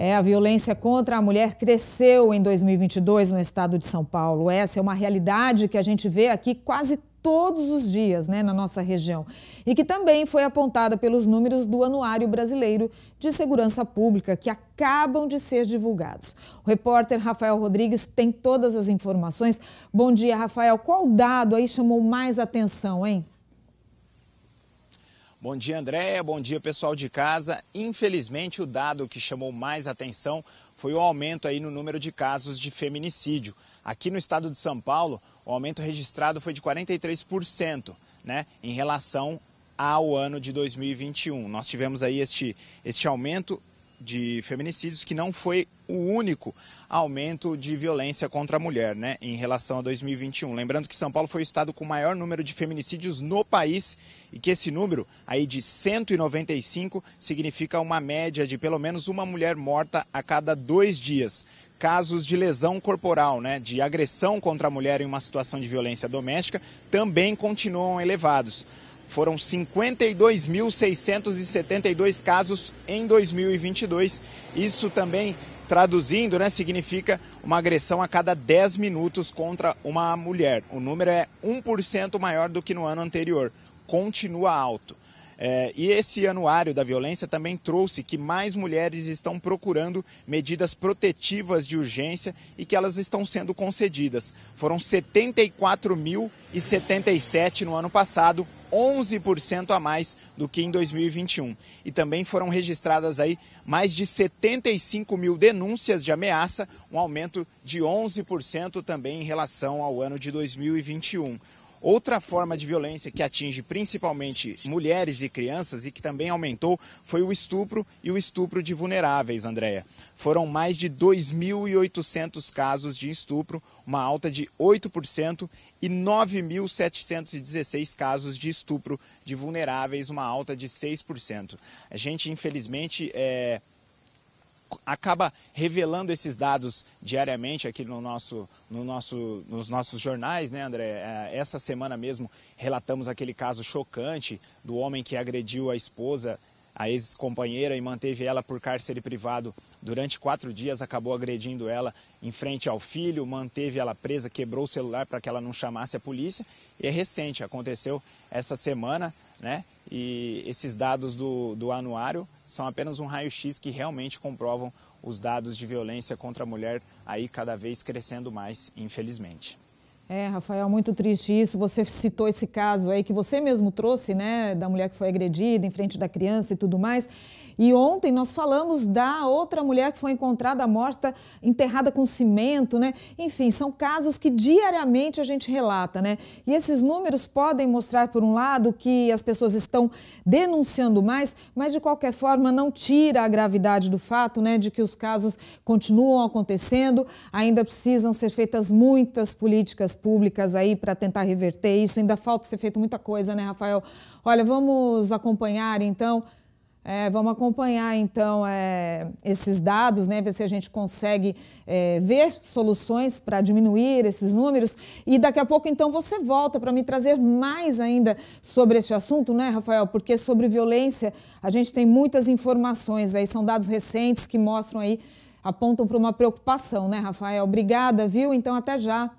É, a violência contra a mulher cresceu em 2022 no estado de São Paulo. Essa é uma realidade que a gente vê aqui quase todos os dias né, na nossa região e que também foi apontada pelos números do Anuário Brasileiro de Segurança Pública, que acabam de ser divulgados. O repórter Rafael Rodrigues tem todas as informações. Bom dia, Rafael. Qual dado aí chamou mais atenção, hein? Bom dia, Andréia. Bom dia, pessoal de casa. Infelizmente, o dado que chamou mais atenção foi o aumento aí no número de casos de feminicídio. Aqui no estado de São Paulo, o aumento registrado foi de 43%, né, em relação ao ano de 2021. Nós tivemos aí este, este aumento de feminicídios, que não foi o único aumento de violência contra a mulher né, em relação a 2021. Lembrando que São Paulo foi o estado com o maior número de feminicídios no país e que esse número aí de 195 significa uma média de pelo menos uma mulher morta a cada dois dias casos de lesão corporal, né, de agressão contra a mulher em uma situação de violência doméstica, também continuam elevados. Foram 52.672 casos em 2022. Isso também traduzindo, né, significa uma agressão a cada 10 minutos contra uma mulher. O número é 1% maior do que no ano anterior. Continua alto. É, e esse anuário da violência também trouxe que mais mulheres estão procurando medidas protetivas de urgência e que elas estão sendo concedidas. Foram 74.077 no ano passado, 11% a mais do que em 2021. E também foram registradas aí mais de 75 mil denúncias de ameaça, um aumento de 11% também em relação ao ano de 2021. Outra forma de violência que atinge principalmente mulheres e crianças e que também aumentou foi o estupro e o estupro de vulneráveis, Andréia. Foram mais de 2.800 casos de estupro, uma alta de 8%, e 9.716 casos de estupro de vulneráveis, uma alta de 6%. A gente, infelizmente, é, acaba revelando esses dados diariamente aqui no nosso, no nosso, nos nossos jornais, né, André? É, essa semana mesmo relatamos aquele caso chocante do homem que agrediu a esposa a ex-companheira e manteve ela por cárcere privado durante quatro dias, acabou agredindo ela em frente ao filho, manteve ela presa, quebrou o celular para que ela não chamasse a polícia. E é recente, aconteceu essa semana, né? E esses dados do, do anuário são apenas um raio-x que realmente comprovam os dados de violência contra a mulher aí cada vez crescendo mais, infelizmente. É, Rafael, muito triste isso. Você citou esse caso aí que você mesmo trouxe, né, da mulher que foi agredida em frente da criança e tudo mais. E ontem nós falamos da outra mulher que foi encontrada morta, enterrada com cimento, né? Enfim, são casos que diariamente a gente relata, né? E esses números podem mostrar, por um lado, que as pessoas estão denunciando mais, mas de qualquer forma não tira a gravidade do fato, né? De que os casos continuam acontecendo, ainda precisam ser feitas muitas políticas públicas aí para tentar reverter isso, ainda falta ser feita muita coisa, né, Rafael? Olha, vamos acompanhar então é, vamos acompanhar então é, esses dados, né, ver se a gente consegue é, ver soluções para diminuir esses números. E daqui a pouco então você volta para me trazer mais ainda sobre esse assunto, né, Rafael? Porque sobre violência a gente tem muitas informações aí, são dados recentes que mostram aí, apontam para uma preocupação, né, Rafael? Obrigada, viu? Então até já.